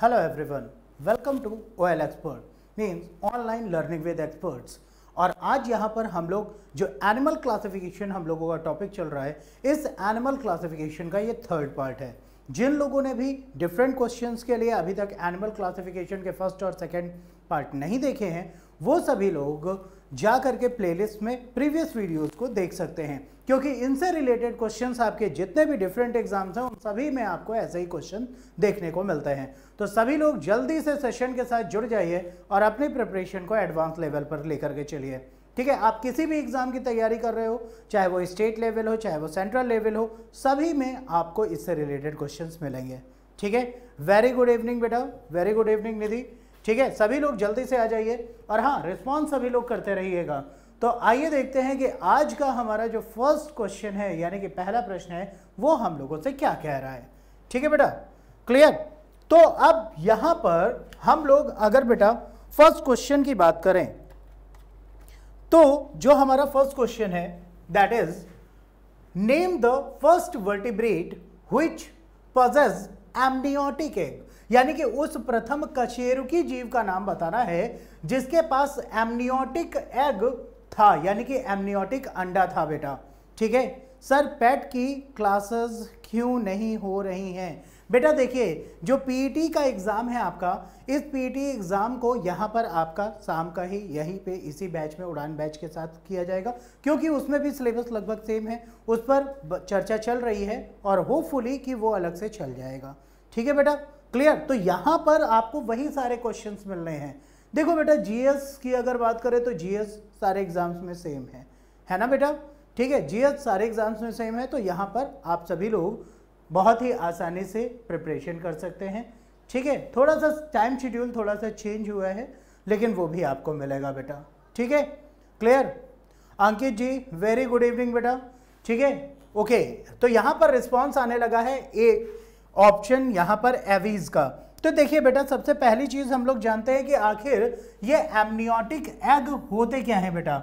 Hello everyone, welcome to OL Expert means Online Learning with Experts और आज यहाँ पर हम लोग जो एनिमल क्लासिफिकेशन हम लोगों का टॉपिक चल रहा है इस एनिमल क्लासिफिकेशन का ये थर्ड पार्ट है जिन लोगों ने भी डिफरेंट क्वेश्चंस के लिए अभी तक एनिमल क्लासिफिकेशन के फर्स्ट और सेकंड पार्ट नहीं देखे हैं वो सभी लोग जा करके प्लेलिस्ट में प्रीवियस वीडियोस को देख सकते हैं क्योंकि इनसे रिलेटेड क्वेश्चंस आपके जितने भी डिफरेंट एग्जाम्स हैं उन सभी में आपको ऐसे ही क्वेश्चन देखने को मिलते हैं तो सभी लोग जल्दी से सेशन के साथ जुड़ जाइए और अपनी प्रिपरेशन को एडवांस लेवल पर लेकर के चलिए ठीक है आप किसी भी एग्ज़ाम की तैयारी कर रहे हो चाहे वो स्टेट लेवल हो चाहे वो सेंट्रल लेवल हो सभी में आपको इससे रिलेटेड क्वेश्चन मिलेंगे ठीक है वेरी गुड इवनिंग बेटा वेरी गुड इवनिंग निधि ठीक है सभी लोग जल्दी से आ जाइए और हाँ रिस्पॉन्स सभी लोग करते रहिएगा तो आइए देखते हैं कि आज का हमारा जो फर्स्ट क्वेश्चन है यानी कि पहला प्रश्न है वो हम लोगों से क्या कह रहा है ठीक है बेटा क्लियर तो अब यहां पर हम लोग अगर बेटा फर्स्ट क्वेश्चन की बात करें तो जो हमारा फर्स्ट क्वेश्चन है that is name the first vertebrate which possess amniotic egg यानी कि उस प्रथम कशेरुकी जीव का नाम बताना है जिसके पास एमनियोटिक एग था यानी कि एमनियोटिक अंडा था बेटा ठीक है सर पेट की क्लासेस क्यों नहीं हो रही हैं बेटा देखिए जो पीईटी e का एग्ज़ाम है आपका इस पीईटी e एग्ज़ाम को यहाँ पर आपका शाम का ही यहीं पे इसी बैच में उड़ान बैच के साथ किया जाएगा क्योंकि उसमें भी सिलेबस लगभग सेम है उस पर चर्चा चल रही है और होपफुली कि वो अलग से चल जाएगा ठीक है बेटा क्लियर तो यहाँ पर आपको वही सारे क्वेश्चन मिल रहे हैं देखो बेटा जीएस की अगर बात करें तो जीएस सारे एग्जाम्स में सेम है है ना बेटा ठीक है जीएस सारे एग्जाम्स में सेम है तो यहाँ पर आप सभी लोग बहुत ही आसानी से प्रिपरेशन कर सकते हैं ठीक है थोड़ा सा टाइम शेड्यूल थोड़ा सा चेंज हुआ है लेकिन वो भी आपको मिलेगा बेटा ठीक है clear Ankit ji very good evening बेटा ठीक है ओके तो यहाँ पर रिस्पॉन्स आने लगा है ए ऑप्शन यहाँ पर एवीज का तो देखिए बेटा सबसे पहली चीज़ हम लोग जानते हैं कि आखिर ये एमनियोटिक एग होते क्या हैं बेटा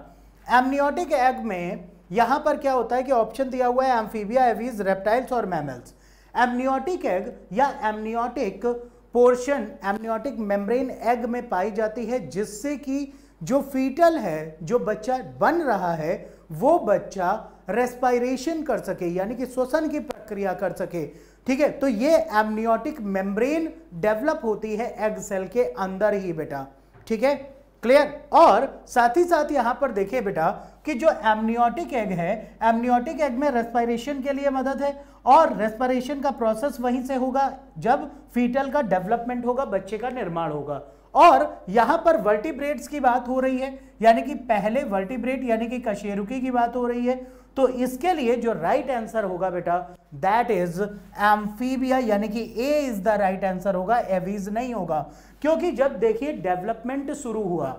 एमनियोटिक एग में यहाँ पर क्या होता है कि ऑप्शन दिया हुआ है एम्फीबिया एवीज रेप्टाइल्स और मैमल्स एमनियोटिक एग या amniotic portion amniotic membrane egg में पाई जाती है जिससे कि जो फीटल है जो बच्चा बन रहा है वो बच्चा रेस्पायरेशन कर सके यानी कि श्वसन की प्रक्रिया कर सके ठीक है तो ये एमनियोटिक मेम्ब्रेन डेवलप होती है एग सेल के अंदर ही बेटा ठीक है क्लियर और साथ ही साथ यहां पर देखिए बेटा कि जो एमनियोटिक एग है एमनियोटिक एग में रेस्पायरेशन के लिए मदद है और रेस्पायरेशन का प्रोसेस वहीं से होगा जब फीटल का डेवलपमेंट होगा बच्चे का निर्माण होगा और यहां पर वर्टिब्रेट्स की बात हो रही है यानी कि पहले वर्टिब्रेट यानी कि कशेरुकी की बात हो रही है तो इसके लिए जो राइट आंसर होगा बेटा दैट इज एम्फीबिया यानी कि A is the right answer होगा एवीज नहीं होगा क्योंकि जब देखिए डेवलपमेंट शुरू हुआ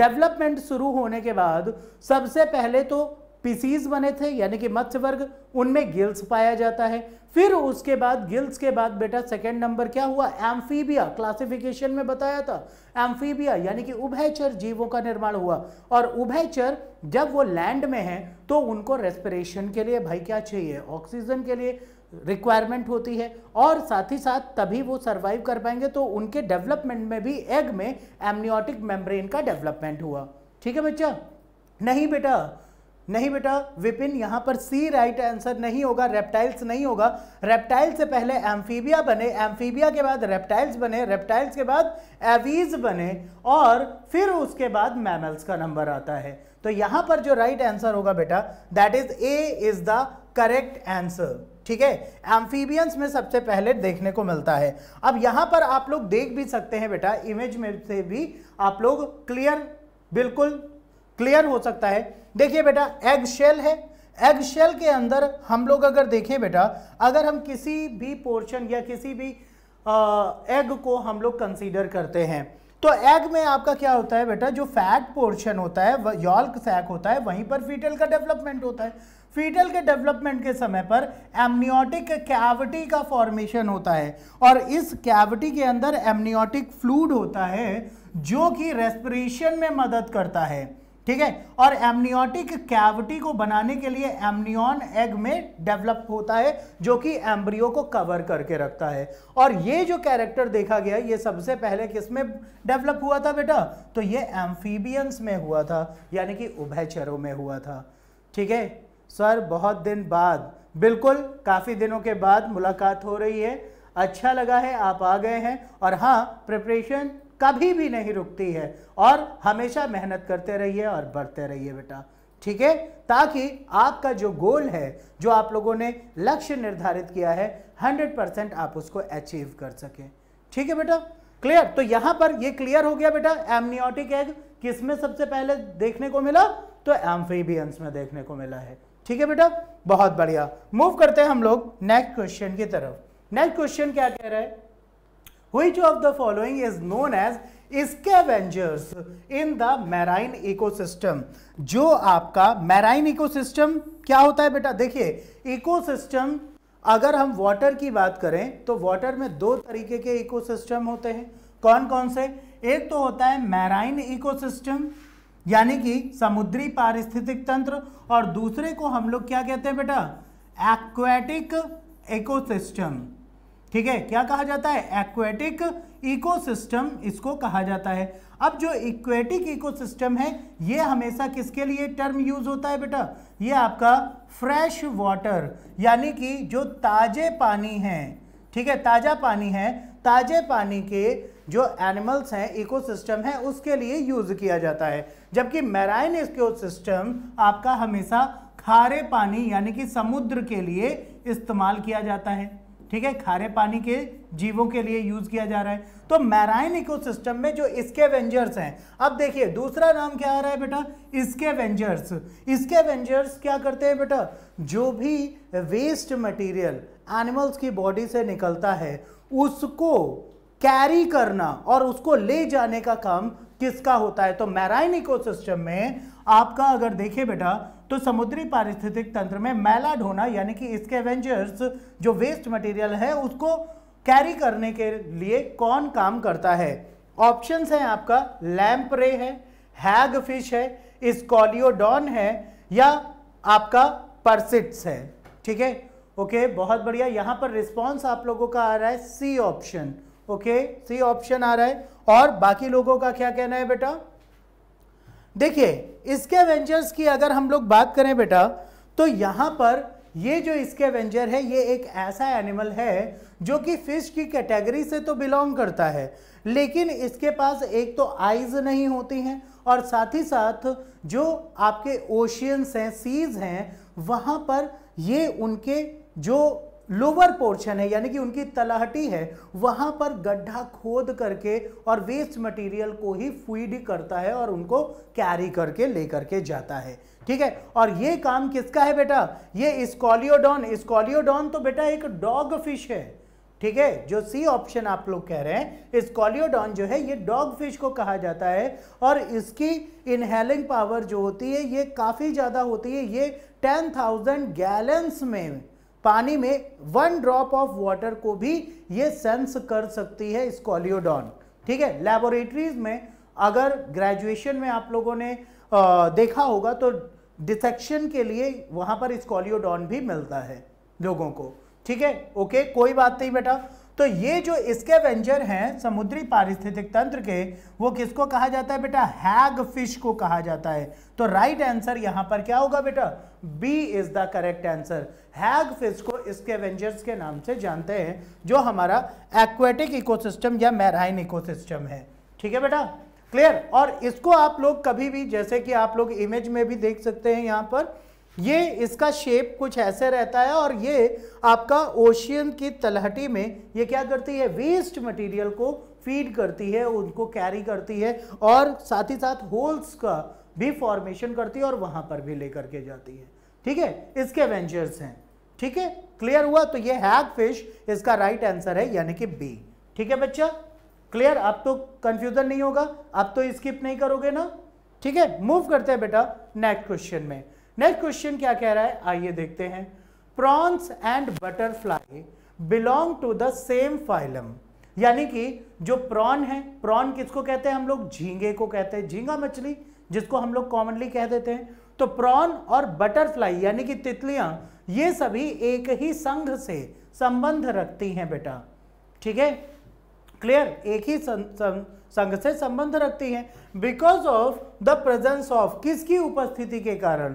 डेवलपमेंट शुरू होने के बाद सबसे पहले तो पीसीज बने थे यानी कि मत्स्य वर्ग उनमें गिल्स पाया जाता है फिर उसके बाद गिल्स के बाद बेटा सेकंड नंबर क्या हुआ एम्फीबिया क्लासिफिकेशन में बताया था एम्फीबिया यानी कि उभयचर जीवों का निर्माण हुआ और उभयचर जब वो लैंड में है तो उनको रेस्पिरेशन के लिए भाई क्या चाहिए ऑक्सीजन के लिए रिक्वायरमेंट होती है और साथ ही साथ तभी वो सर्वाइव कर पाएंगे तो उनके डेवलपमेंट में भी एग में एमनियोटिक मेम्ब्रेन का डेवलपमेंट हुआ ठीक है बच्चा नहीं बेटा नहीं बेटा विपिन यहाँ पर सी राइट आंसर नहीं होगा रेप्टाइल्स नहीं होगा रेप्टाइल से पहले एम्फीबिया बने एम्फीबिया के बाद रेप्टाइल्स बने रेप्टाइल्स के बाद एवीज बने और फिर उसके बाद मैमल्स का नंबर आता है तो यहाँ पर जो राइट आंसर होगा बेटा that is A is the correct answer ठीक है एम्फीबियंस में सबसे पहले देखने को मिलता है अब यहाँ पर आप लोग देख भी सकते हैं बेटा इमेज में से भी आप लोग क्लियर बिल्कुल क्लियर हो सकता है देखिए बेटा एग शेल है एग शेल के अंदर हम लोग अगर देखें बेटा अगर हम किसी भी पोर्शन या किसी भी एग को हम लोग कंसीडर करते हैं तो एग में आपका क्या होता है बेटा जो फैट पोर्शन होता है यॉल्क सैक होता है वहीं पर फीटल का डेवलपमेंट होता है फीटल के डेवलपमेंट के समय पर एमनियोटिक कैविटी का फॉर्मेशन होता है और इस कैविटी के अंदर एमनियोटिक फ्लूड होता है जो कि रेस्पिरेशन में मदद करता है ठीक है और एमनियोटिक कैविटी को बनाने के लिए एमनियन एग में डेवलप होता है जो कि एम्ब्रियो को कवर करके रखता है और ये जो कैरेक्टर देखा गया ये सबसे पहले किस में डेवलप हुआ था बेटा तो ये एम्फीबियंस में हुआ था यानी कि उभयचरों में हुआ था ठीक है सर बहुत दिन बाद बिल्कुल काफ़ी दिनों के बाद मुलाकात हो रही है अच्छा लगा है आप आ गए हैं और हाँ प्रिपरेशन कभी भी नहीं रुकती है और हमेशा मेहनत करते रहिए और बढ़ते रहिए बेटा ठीक है ताकि आपका जो गोल है जो आप लोगों ने लक्ष्य निर्धारित किया है 100 परसेंट आप उसको अचीव कर सके ठीक है बेटा क्लियर तो यहां पर ये क्लियर हो गया बेटा एमनियोटिक एग किस में सबसे पहले देखने को मिला तो एम्फीबियंस में देखने को मिला है ठीक है बेटा बहुत बढ़िया मूव करते हैं हम लोग नेक्स्ट क्वेश्चन की तरफ नेक्स्ट क्वेश्चन क्या कह रहे हैं which of the following is known as scavengers in the marine ecosystem जो आपका मैराइन ecosystem क्या होता है बेटा देखिए इकोसिस्टम अगर हम water की बात करें तो water में दो तरीके के इकोसिस्टम होते हैं कौन कौन से एक तो होता है मैराइन इकोसिस्टम यानी कि समुद्री पारिस्थितिक तंत्र और दूसरे को हम लोग क्या कहते हैं बेटा एक्वेटिक इकोसिस्टम ठीक है क्या कहा जाता है एक्वेटिक इकोसिस्टम इसको कहा जाता है अब जो इक्वेटिक इकोसिस्टम है ये हमेशा किसके लिए टर्म यूज होता है बेटा ये आपका फ्रेश वाटर यानी कि जो ताजे पानी है ठीक है ताज़ा पानी है ताजे पानी के जो एनिमल्स हैं इकोसिस्टम है उसके लिए यूज़ किया जाता है जबकि मैराइन इकोसिस्टम आपका हमेशा खारे पानी यानी कि समुद्र के लिए इस्तेमाल किया जाता है ठीक है खारे पानी के जीवों के लिए यूज किया जा रहा है तो मैराइन इकोसिस्टम में जो इसके वेंजर्स हैं अब देखिए दूसरा नाम क्या आ रहा है बेटा इसके वेंजर्स इसके वेंजर्स क्या करते हैं बेटा जो भी वेस्ट मटेरियल एनिमल्स की बॉडी से निकलता है उसको कैरी करना और उसको ले जाने का काम किसका होता है तो मैराइन इकोसिस्टम में आपका अगर देखिए बेटा तो समुद्री पारिस्थितिक तंत्र में मैला ढोना यानी कि इसके एवेंजर्स जो वेस्ट मटेरियल है उसको कैरी करने के लिए कौन काम करता है ऑप्शन है आपका रे है हैग फिश है स्कॉलियोडॉन है या आपका परसिट्स है ठीक है ओके बहुत बढ़िया यहां पर रिस्पॉन्स आप लोगों का आ रहा है C option okay C option आ रहा है और बाकी लोगों का क्या कहना है बेटा देखिए इसके एवेंजर्स की अगर हम लोग बात करें बेटा तो यहाँ पर ये जो इसके एवेंजर है ये एक ऐसा एनिमल है जो कि फिश की कैटेगरी से तो बिलोंग करता है लेकिन इसके पास एक तो आइज नहीं होती हैं और साथ ही साथ जो आपके ओशियंस हैं सीज हैं वहाँ पर ये उनके जो लोअर पोर्शन है यानी कि उनकी तलहटी है वहाँ पर गड्ढा खोद करके और वेस्ट मटेरियल को ही फीड करता है और उनको कैरी करके लेकर के जाता है ठीक है और ये काम किसका है बेटा ये स्कॉलियोडॉन स्कॉलियोडॉन तो बेटा एक डॉग फिश है ठीक है जो सी ऑप्शन आप लोग कह रहे हैं कॉलियोडॉन जो है ये डॉग फिश को कहा जाता है और इसकी इनहेलिंग पावर जो होती है ये काफ़ी ज़्यादा होती है ये टेन थाउजेंड गैलेंस में पानी में वन ड्रॉप ऑफ वाटर को भी ये सेंस कर सकती है स्कॉलियोडॉन ठीक है लेबोरेटरीज में अगर ग्रेजुएशन में आप लोगों ने आ, देखा होगा तो डिसेक्शन के लिए वहाँ पर स्कॉलियोडॉन भी मिलता है लोगों को ठीक है ओके कोई बात नहीं बेटा तो ये जो इसके वेंचर हैं समुद्री पारिस्थितिक तंत्र के वो किसको कहा जाता है बेटा हैग फिश को कहा जाता है तो राइट आंसर यहां पर क्या होगा बेटा B is the correct answer hagfish को इसके वेंचर्स के नाम से जानते हैं जो हमारा एक्वेटिक इकोसिस्टम या मैराइन इकोसिस्टम है ठीक है बेटा क्लियर और इसको आप लोग कभी भी जैसे कि आप लोग इमेज में भी देख सकते हैं यहाँ पर ये इसका शेप कुछ ऐसे रहता है और ये आपका ओशियन की तलहटी में ये क्या करती है वेस्ट मटेरियल को फीड करती है उनको कैरी करती है और साथ ही साथ होल्स का भी फॉर्मेशन करती है और वहां पर भी लेकर के जाती है ठीक है इसके वेंचर्स हैं ठीक है क्लियर हुआ तो ये हैग फिश इसका राइट आंसर है यानी कि बी ठीक है बच्चा क्लियर आप तो कंफ्यूजन नहीं होगा आप तो स्किप नहीं करोगे ना ठीक है मूव करते हैं बेटा नेक्स्ट क्वेश्चन में नेक्स्ट क्वेश्चन क्या कह रहा है आइए देखते हैं prawns and butterfly belong to the same phylum यानी कि जो प्रॉन है प्रॉन किसको कहते हैं हम लोग झींगे को कहते हैं झींगा मछली जिसको हम लोग कॉमनली कह देते हैं तो प्रॉन और बटरफ्लाई यानी कि तितलियां ये सभी एक ही संघ से संबंध रखती हैं बेटा ठीक है क्लियर एक ही संघ से संबंध रखती हैं because of the presence of किसकी उपस्थिति के कारण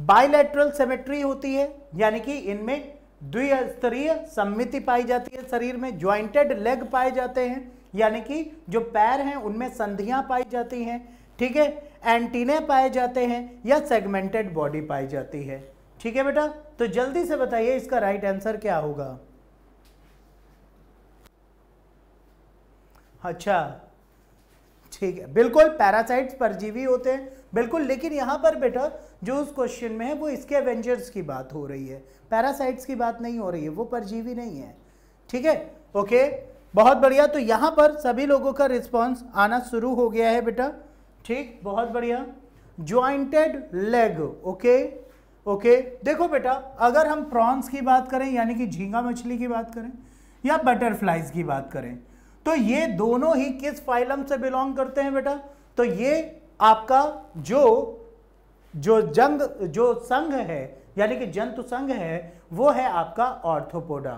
बायलैटरल सेमेट्री होती है यानी कि इनमें द्विस्तरीय सम्मिति पाई जाती है शरीर में ज्वाइंटेड लेग पाए जाते हैं यानी कि जो पैर हैं उनमें संधियां पाई जाती हैं ठीक है एंटीने पाए जाते हैं या सेगमेंटेड बॉडी पाई जाती है ठीक है बेटा तो जल्दी से बताइए इसका राइट आंसर क्या होगा अच्छा ठीक है बिल्कुल पैरासाइट्स परजीवी होते हैं बिल्कुल लेकिन यहाँ पर बेटा जो उस क्वेश्चन में है वो इसके एवेंजर्स की बात हो रही है पैरासाइट्स की बात नहीं हो रही है वो परजीवी नहीं है ठीक है ओके बहुत बढ़िया तो यहाँ पर सभी लोगों का रिस्पॉन्स आना शुरू हो गया है बेटा ठीक बहुत बढ़िया ज्वाइंटेड लेग ओके ओके देखो बेटा अगर हम प्रॉन्स की बात करें यानी कि झींगा मछली की बात करें या बटरफ्लाइज की बात करें तो ये दोनों ही किस फाइलम से बिलोंग करते हैं बेटा तो ये आपका जो जो जंग जो संघ है यानी कि जंतु संघ है वो है आपका ऑर्थोपोडा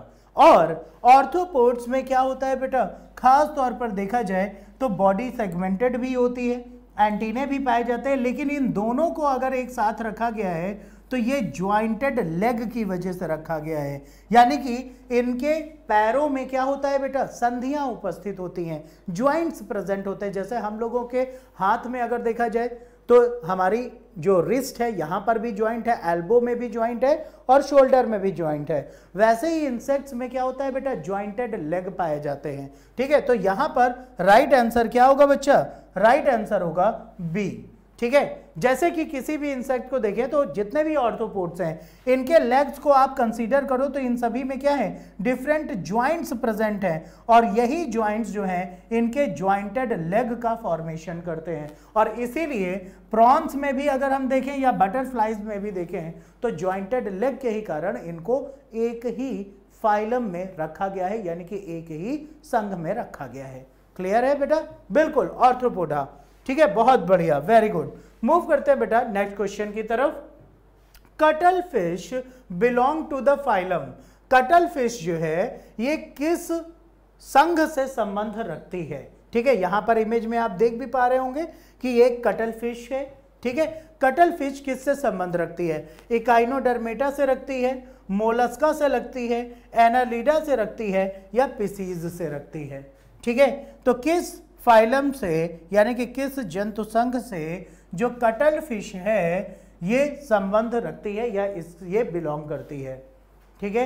और ऑर्थोपोड्स में क्या होता है बेटा खास तौर पर देखा जाए तो बॉडी सेगमेंटेड भी होती है एंटीने भी पाए जाते हैं लेकिन इन दोनों को अगर एक साथ रखा गया है तो ये ज्वाइंटेड लेग की वजह से रखा गया है यानी कि इनके पैरों में क्या होता है बेटा संधियां उपस्थित होती हैं ज्वाइंट्स प्रेजेंट होते हैं जैसे हम लोगों के हाथ में अगर देखा जाए तो हमारी जो रिस्ट है यहां पर भी ज्वाइंट है एल्बो में भी ज्वाइंट है और शोल्डर में भी ज्वाइंट है वैसे ही इंसेक्ट्स में क्या होता है बेटा ज्वाइंटेड लेग पाए जाते हैं ठीक है तो यहां पर राइट right आंसर क्या होगा बच्चा राइट right आंसर होगा बी ठीक है जैसे कि किसी भी इंसेक्ट को देखें तो जितने भी ऑर्थोपोड्स हैं इनके लेग्स को आप कंसीडर करो तो इन सभी में क्या है डिफरेंट ज्वाइंट्स प्रेजेंट हैं और यही ज्वाइंट्स जो हैं इनके ज्वाइंटेड लेग का फॉर्मेशन करते हैं और इसीलिए प्रॉन्स में भी अगर हम देखें या बटरफ्लाइज में भी देखें तो ज्वाइंटेड लेग के ही कारण इनको एक ही फाइलम में रखा गया है यानी कि एक ही संघ में रखा गया है क्लियर है बेटा बिल्कुल ऑर्थोपोडा ठीक है बहुत बढ़िया वेरी गुड मूव करते हैं बेटा नेक्स्ट क्वेश्चन की तरफ cuttlefish belong to the phylum cuttlefish जो है ये किस संघ से संबंध रखती है ठीक है यहां पर इमेज में आप देख भी पा रहे होंगे कि ये कटल फिश है ठीक है कटल फिश किससे संबंध रखती है इकाइनोडर्मेटा से रखती है मोलस्का से रखती है एनालिडा से रखती है या पिसीज से रखती है ठीक है तो किस फाइलम से यानी कि किस जंतु संघ से जो कटल फिश है ये संबंध रखती है या इस ये बिलोंग करती है ठीक है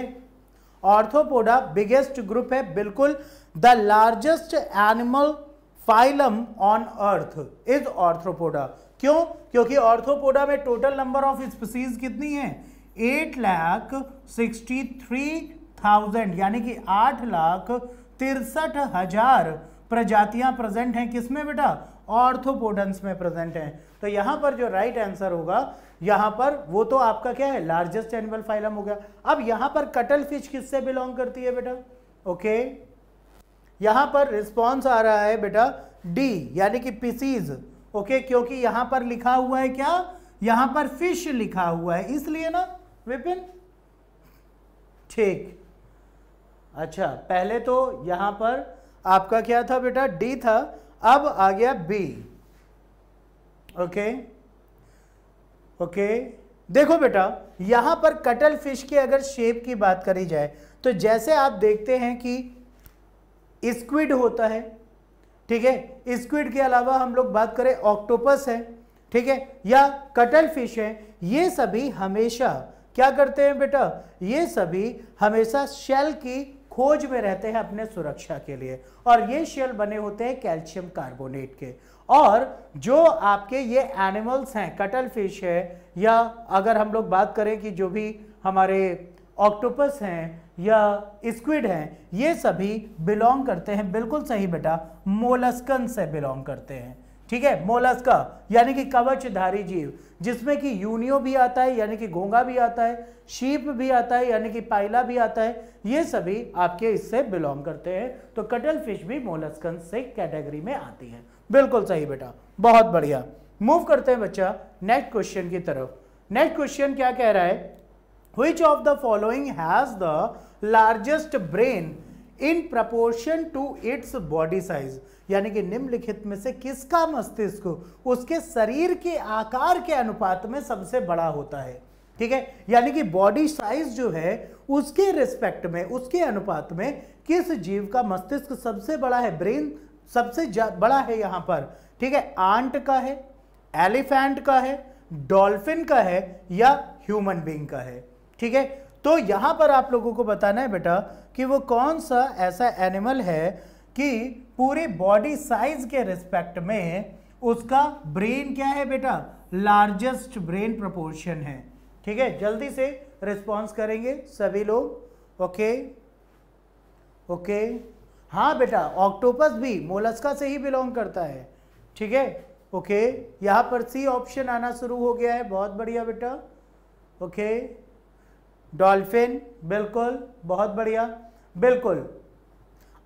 ऑर्थोपोडा बिगेस्ट ग्रुप है बिल्कुल the largest animal phylum on earth is arthropoda क्यों क्योंकि ऑर्थोपोडा में टोटल नंबर ऑफ स्पीसीज कितनी है eight lakh sixty three thousand यानी कि आठ लाख तिरसठ हजार प्रजातियां प्रेजेंट हैं किस में बेटा ऑर्थोपोडन्स में प्रेजेंट हैं तो यहां पर जो राइट right आंसर होगा यहां पर वो तो आपका क्या है लार्जेस्ट एनिमल फाइलम हो गया अब यहां पर कटल फिश किससे बिलोंग करती है बेटा ओके यहां पर रिस्पॉन्स आ रहा है बेटा डी यानी कि पिसीज ओके क्योंकि यहां पर लिखा हुआ है क्या यहां पर फिश लिखा हुआ है इसलिए ना विपिन ठीक अच्छा पहले तो यहां पर आपका क्या था बेटा डी था अब आ गया बी ओके ओके देखो बेटा यहां पर कटल फिश के अगर शेप की बात करी जाए तो जैसे आप देखते हैं कि स्क्विड होता है ठीक है स्क्विड के अलावा हम लोग बात करें ऑक्टोपस है ठीक है या कटल फिश है ये सभी हमेशा क्या करते हैं बेटा ये सभी हमेशा शेल की खोज में रहते हैं अपने सुरक्षा के लिए और ये शेल बने होते हैं कैल्शियम कार्बोनेट के और जो आपके ये एनिमल्स हैं कटल फिश है या अगर हम लोग बात करें कि जो भी हमारे ऑक्टोपस हैं या स्क्विड हैं ये सभी बिलोंग करते हैं बिल्कुल सही बेटा मोलस्कन से बिलोंग करते हैं ठीक है मोलस्का यानी कि कवचधारी जीव जिसमें कि यूनियो भी आता है यानी कि घोंगा भी आता है शीप भी आता है यानी कि पाइला भी आता है ये सभी आपके इससे बिलोंग करते हैं तो कटल फिश भी मोलस्कन से कैटेगरी में आती है बिल्कुल सही बेटा बहुत बढ़िया मूव करते हैं बच्चा नेक्स्ट क्वेश्चन की तरफ नेक्स्ट क्वेश्चन क्या कह रहा है which of the following has the largest brain in proportion to its body size यानी कि निम्नलिखित में से किसका मस्तिष्क उसके शरीर के आकार के अनुपात में सबसे बड़ा होता है ठीक है यानी कि बॉडी साइज जो है उसके रिस्पेक्ट में उसके अनुपात में किस जीव का मस्तिष्क सबसे बड़ा है ब्रेन सबसे बड़ा है यहां पर ठीक है आंट का है एलिफेंट का है डॉल्फिन का है या ह्यूमन बींग का है ठीक है तो यहां पर आप लोगों को बताना है बेटा कि वो कौन सा ऐसा एनिमल है कि पूरे बॉडी साइज के रिस्पेक्ट में उसका ब्रेन क्या है बेटा लार्जेस्ट ब्रेन प्रपोर्शन है ठीक है जल्दी से रिस्पॉन्स करेंगे सभी लोग ओके ओके हाँ बेटा ऑक्टोपस भी मोलस्का से ही बिलोंग करता है ठीक है ओके यहाँ पर सी ऑप्शन आना शुरू हो गया है बहुत बढ़िया बेटा ओके डॉल्फिन बिल्कुल बहुत बढ़िया बिल्कुल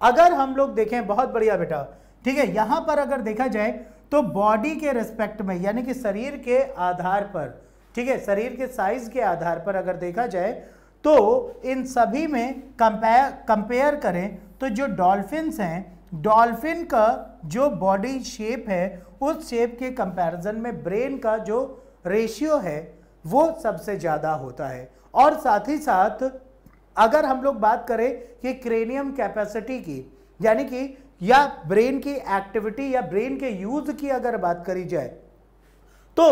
अगर हम लोग देखें बहुत बढ़िया बेटा ठीक है यहाँ पर अगर देखा जाए तो बॉडी के रेस्पेक्ट में यानी कि शरीर के आधार पर ठीक है शरीर के साइज के आधार पर अगर देखा जाए तो इन सभी में कंपेयर कंपेयर करें तो जो डॉल्फिन्स हैं डॉल्फिन का जो बॉडी शेप है उस शेप के कंपैरिजन में ब्रेन का जो रेशियो है वो सबसे ज़्यादा होता है और साथ ही साथ अगर हम लोग बात करें कि क्रेनियम कैपेसिटी की यानी कि या ब्रेन की एक्टिविटी या ब्रेन के यूज की अगर बात करी जाए तो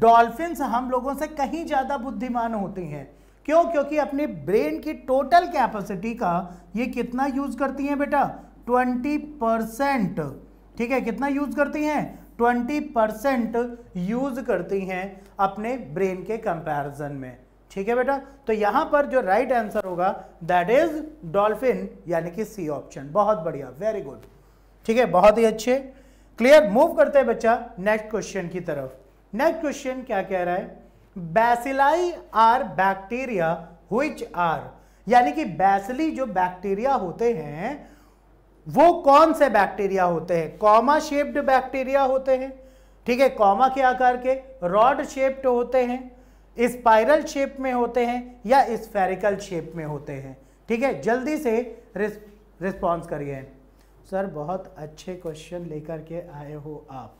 डॉल्फिन्स हम लोगों से कहीं ज़्यादा बुद्धिमान होती हैं क्यों क्योंकि अपने ब्रेन की टोटल कैपेसिटी का ये कितना यूज करती हैं बेटा 20 परसेंट ठीक है कितना यूज करती हैं 20 परसेंट यूज करती हैं अपने ब्रेन के कंपैरिजन में ठीक है बेटा तो यहां पर जो राइट आंसर होगा दैट इज डॉल्फिन यानी कि सी ऑप्शन बहुत बढ़िया वेरी गुड ठीक है बहुत ही अच्छे क्लियर मूव करते हैं बच्चा नेक्स्ट क्वेश्चन की तरफ नेक्स्ट क्वेश्चन क्या कह रहा है बैसिलाई आर बैक्टीरिया हुई आर यानी कि बैसली जो बैक्टीरिया होते हैं वो कौन से बैक्टीरिया होते हैं कॉमा शेप्ड बैक्टीरिया होते हैं ठीक है कॉमा के आकार के रॉड शेप्ड होते हैं स्पाइरल शेप में होते हैं या स्फेरिकल शेप में होते हैं ठीक है जल्दी से रिस्पॉन्स करिए सर बहुत अच्छे क्वेश्चन लेकर के आए हो आप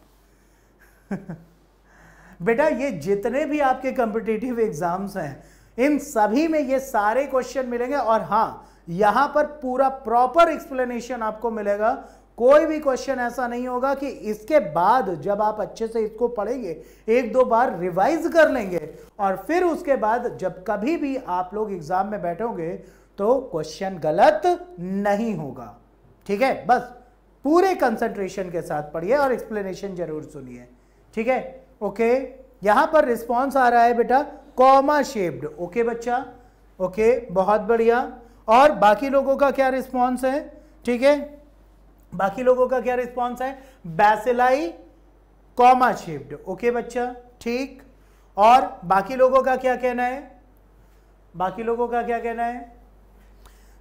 बेटा ये जितने भी आपके कॉम्पिटिटिव एग्जाम्स हैं इन सभी में ये सारे क्वेश्चन मिलेंगे और हाँ यहां पर पूरा प्रॉपर एक्सप्लेनेशन आपको मिलेगा कोई भी क्वेश्चन ऐसा नहीं होगा कि इसके बाद जब आप अच्छे से इसको पढ़ेंगे एक दो बार रिवाइज कर लेंगे और फिर उसके बाद जब कभी भी आप लोग एग्जाम में बैठोगे तो क्वेश्चन गलत नहीं होगा ठीक है बस पूरे कंसंट्रेशन के साथ पढ़िए और एक्सप्लेनेशन जरूर सुनिए ठीक है ओके यहां पर रिस्पॉन्स आ रहा है बेटा कॉमा शेप्ड ओके बच्चा ओके बहुत बढ़िया और बाकी लोगों का क्या रिस्पॉन्स है ठीक है बाकी लोगों का क्या रिस्पॉन्स है बैसेलाई कॉमा शेप्ड ओके बच्चा ठीक और बाकी लोगों का क्या कहना है बाकी लोगों का क्या कहना है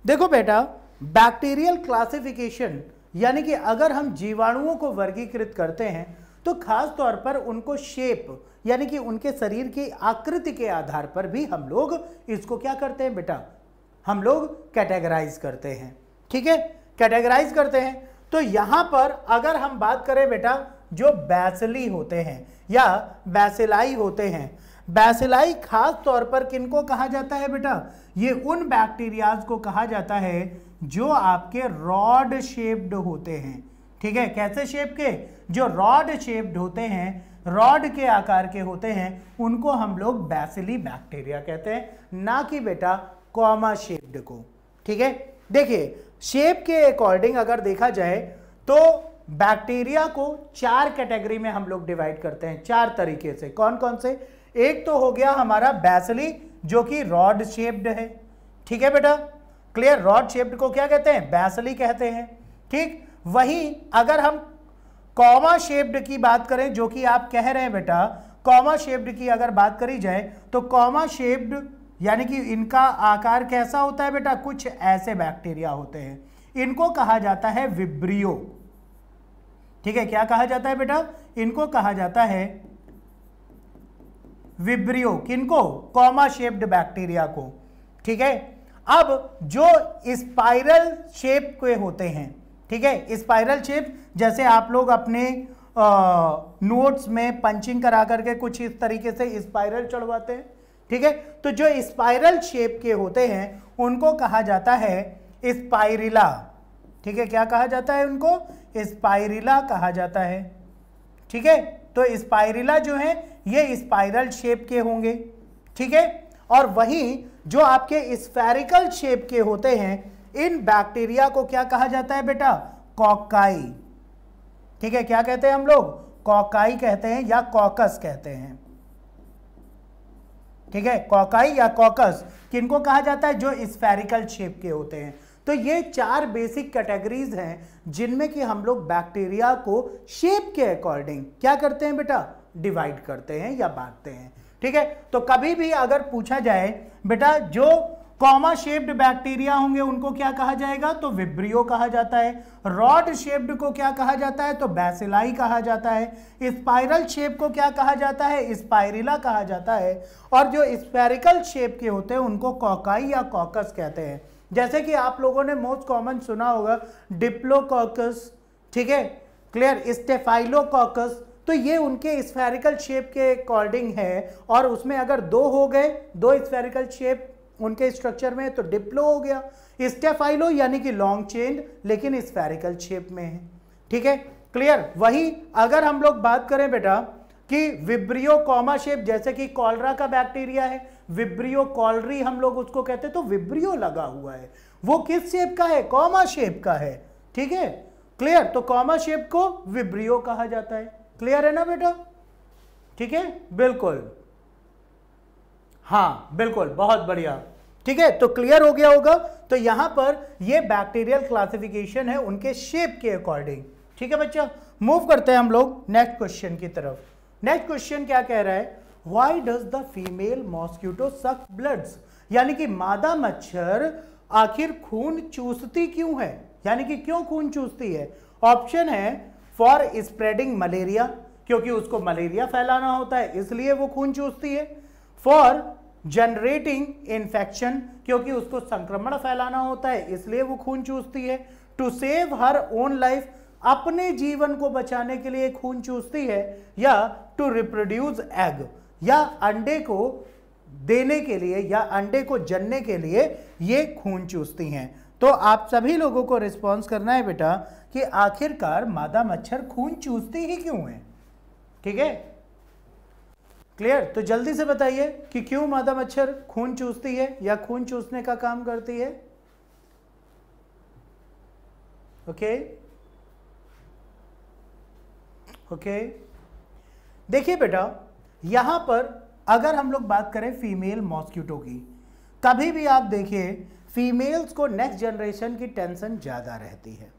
देखो बेटा बैक्टीरियल क्लासिफिकेशन यानी कि अगर हम जीवाणुओं को वर्गीकृत करते हैं तो खास तौर पर उनको शेप यानी कि उनके शरीर की आकृति के आधार पर भी हम लोग इसको क्या करते हैं बेटा हम लोग कैटेगराइज करते हैं ठीक है कैटेगराइज करते हैं तो यहां पर अगर हम बात करें बेटा जो बैसली होते हैं या बैसिलाई होते हैं बैसिलाई खास तौर पर किनको कहा जाता है बेटा ये उन बैक्टीरियाज को कहा जाता है जो आपके रॉड शेप्ड होते हैं ठीक है कैसे शेप के जो रॉड शेप्ड होते हैं रॉड के आकार के होते हैं उनको हम लोग बैसिली बैक्टीरिया कहते हैं ना कि बेटा कॉमा शेप्ड को ठीक है देखिए शेप के अकॉर्डिंग अगर देखा जाए तो बैक्टीरिया को चार कैटेगरी में हम लोग डिवाइड करते हैं चार तरीके से कौन कौन से एक तो हो गया हमारा बैसली जो कि रॉड शेप्ड है ठीक है बेटा क्लियर रॉड शेप्ड को क्या कहते हैं बैसली कहते हैं ठीक वही अगर हम कॉमा शेप्ड की बात करें जो कि आप कह रहे हैं बेटा कॉमा शेप्ड की अगर बात करी जाए तो कॉमा शेप्ड यानी कि इनका आकार कैसा होता है बेटा कुछ ऐसे बैक्टीरिया होते हैं इनको कहा जाता है विब्रियो ठीक है क्या कहा जाता है बेटा इनको कहा जाता है विब्रियो किनको कॉमा शेप्ड बैक्टीरिया को ठीक है अब जो स्पाइरल शेप के होते हैं ठीक है स्पाइरल शेप जैसे आप लोग अपने नोट्स में पंचिंग करा करके कुछ इस तरीके से स्पाइरल चढ़वाते हैं ठीक है तो जो स्पाइरल शेप के होते हैं उनको कहा जाता है स्पाइरिला ठीक है क्या कहा जाता है उनको स्पाइरिला कहा जाता है ठीक है तो स्पाइरिला जो है ये स्पाइरल शेप के होंगे ठीक है और वही जो आपके स्पेरिकल शेप के होते हैं इन बैक्टीरिया को क्या कहा जाता है बेटा कॉकाई ठीक है क्या कहते हैं हम लोग कॉकाई कहते हैं या कॉकस कहते हैं ठीक है कॉकाई या कॉकस किनको कहा जाता है जो स्फेरिकल शेप के होते हैं तो ये चार बेसिक कैटेगरीज हैं जिनमें कि हम लोग बैक्टीरिया को शेप के अकॉर्डिंग क्या करते हैं बेटा डिवाइड करते हैं या बांटते हैं ठीक है तो कभी भी अगर पूछा जाए बेटा जो कॉमा शेप्ड बैक्टीरिया होंगे उनको क्या कहा जाएगा तो विब्रियो कहा जाता है रॉड शेप्ड को क्या कहा जाता है तो बैसिलाई कहा जाता है स्पाइरल शेप को क्या कहा जाता है स्पाइरिला कहा जाता है और जो स्पेरिकल शेप के होते हैं उनको कॉकाई या कॉकस कहते हैं जैसे कि आप लोगों ने मोस्ट कॉमन सुना होगा डिप्लोकॉकस ठीक है क्लियर स्टेफाइलोकॉकस तो ये उनके स्फेरिकल शेप के अकॉर्डिंग है और उसमें अगर दो हो गए दो स्फेरिकल शेप उनके स्ट्रक्चर में तो डिप्लो हो गया स्टेफाइलो यानी कि लॉन्ग चेन लेकिन स्फेरिकल शेप में है ठीक है क्लियर वही अगर हम लोग बात करें बेटा कि विब्रियो कॉमा शेप जैसे कि कॉलरा का बैक्टीरिया है विब्रियो कॉलरी हम लोग उसको कहते हैं तो विब्रियो लगा हुआ है वो किस शेप का है कॉमा शेप का है ठीक है क्लियर तो कॉमा शेप को विब्रियो कहा जाता है क्लियर है ना बेटा ठीक है बिल्कुल हाँ बिल्कुल बहुत बढ़िया ठीक है तो क्लियर हो गया होगा तो यहां पर ये बैक्टीरियल क्लासिफिकेशन है उनके शेप के अकॉर्डिंग ठीक है बच्चा मूव करते हैं हम लोग नेक्स्ट क्वेश्चन की तरफ नेक्स्ट क्वेश्चन क्या कह रहा है why does the female mosquito suck blood यानी कि मादा मच्छर आखिर खून चूसती क्यों है यानी कि क्यों खून चूसती है ऑप्शन है फॉर स्प्रेडिंग मलेरिया क्योंकि उसको मलेरिया फैलाना होता है इसलिए वो खून चूसती है फॉर जनरेटिंग इन्फेक्शन क्योंकि उसको संक्रमण फैलाना होता है इसलिए वो खून चूसती है to save her own life अपने जीवन को बचाने के लिए खून चूसती है या टू रिप्रोड्यूस एग या अंडे को देने के लिए या अंडे को जनने के लिए ये खून चूसती हैं तो आप सभी लोगों को रिस्पॉन्स करना है बेटा कि आखिरकार मादा मच्छर खून चूसती ही क्यों है ठीक है क्लियर तो जल्दी से बताइए कि क्यों मादा मच्छर खून चूसती है या खून चूसने का काम करती है ओके ओके देखिए बेटा यहां पर अगर हम लोग बात करें फीमेल मॉस्क्यूटो की कभी भी आप देखिए फीमेल्स को नेक्स्ट जनरेशन की टेंशन ज़्यादा रहती है